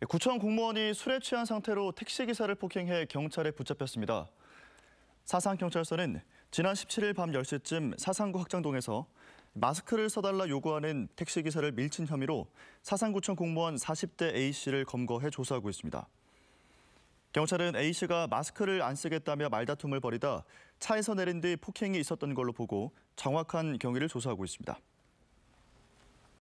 예, 구청 공무원이 술에 취한 상태로 택시기사를 폭행해 경찰에 붙잡혔습니다. 사상경찰서는 지난 17일 밤 10시쯤 사상구 확장동에서 마스크를 써달라 요구하는 택시기사를 밀친 혐의로 사상구청 공무원 40대 A씨를 검거해 조사하고 있습니다. 경찰은 A씨가 마스크를 안 쓰겠다며 말다툼을 벌이다 차에서 내린 뒤 폭행이 있었던 걸로 보고 정확한 경위를 조사하고 있습니다.